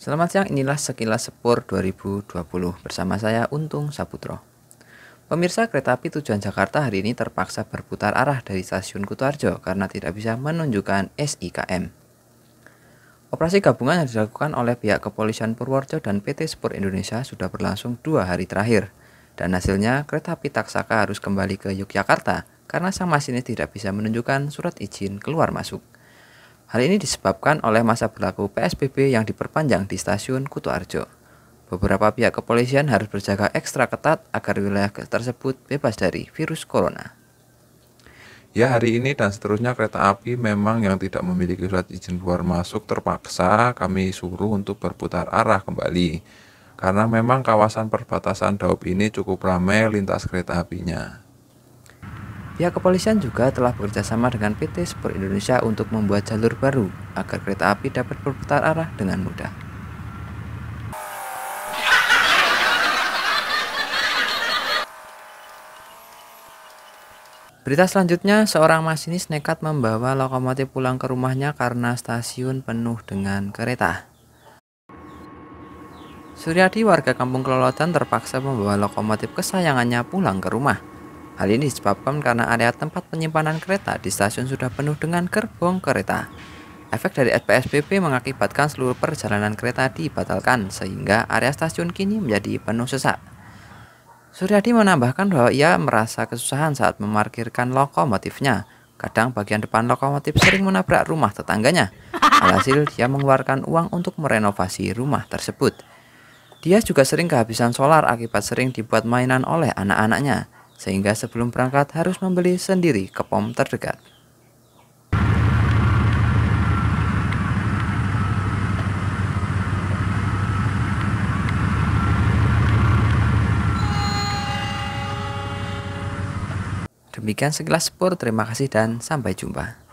Selamat siang, inilah sekilas Sepur 2020 bersama saya Untung Saputro. Pemirsa kereta api tujuan Jakarta hari ini terpaksa berputar arah dari stasiun Kutuarjo karena tidak bisa menunjukkan SIKM. Operasi gabungan yang dilakukan oleh pihak kepolisian Purworejo dan PT Sepur Indonesia sudah berlangsung dua hari terakhir. Dan hasilnya kereta api Taksaka harus kembali ke Yogyakarta karena sang masinis tidak bisa menunjukkan surat izin keluar masuk. Hal ini disebabkan oleh masa berlaku PSBB yang diperpanjang di stasiun Kutu Arjo. Beberapa pihak kepolisian harus berjaga ekstra ketat agar wilayah tersebut bebas dari virus corona. Ya hari ini dan seterusnya kereta api memang yang tidak memiliki surat izin keluar masuk terpaksa kami suruh untuk berputar arah kembali. Karena memang kawasan perbatasan Daup ini cukup ramai lintas kereta apinya. Pihak kepolisian juga telah bekerjasama dengan PT Super Indonesia untuk membuat jalur baru agar kereta api dapat berputar arah dengan mudah. Berita selanjutnya, seorang masinis nekat membawa lokomotif pulang ke rumahnya karena stasiun penuh dengan kereta. Suryadi warga kampung Kelolotan terpaksa membawa lokomotif kesayangannya pulang ke rumah. Hal ini disebabkan karena area tempat penyimpanan kereta di stasiun sudah penuh dengan gerbong kereta. Efek dari SPSBB mengakibatkan seluruh perjalanan kereta dibatalkan sehingga area stasiun kini menjadi penuh sesak. Suryadi menambahkan bahwa ia merasa kesusahan saat memarkirkan lokomotifnya. Kadang bagian depan lokomotif sering menabrak rumah tetangganya. Alhasil dia mengeluarkan uang untuk merenovasi rumah tersebut. Dia juga sering kehabisan solar akibat sering dibuat mainan oleh anak-anaknya sehingga sebelum berangkat harus membeli sendiri ke pom terdekat. Demikian sekilas sepur, terima kasih dan sampai jumpa.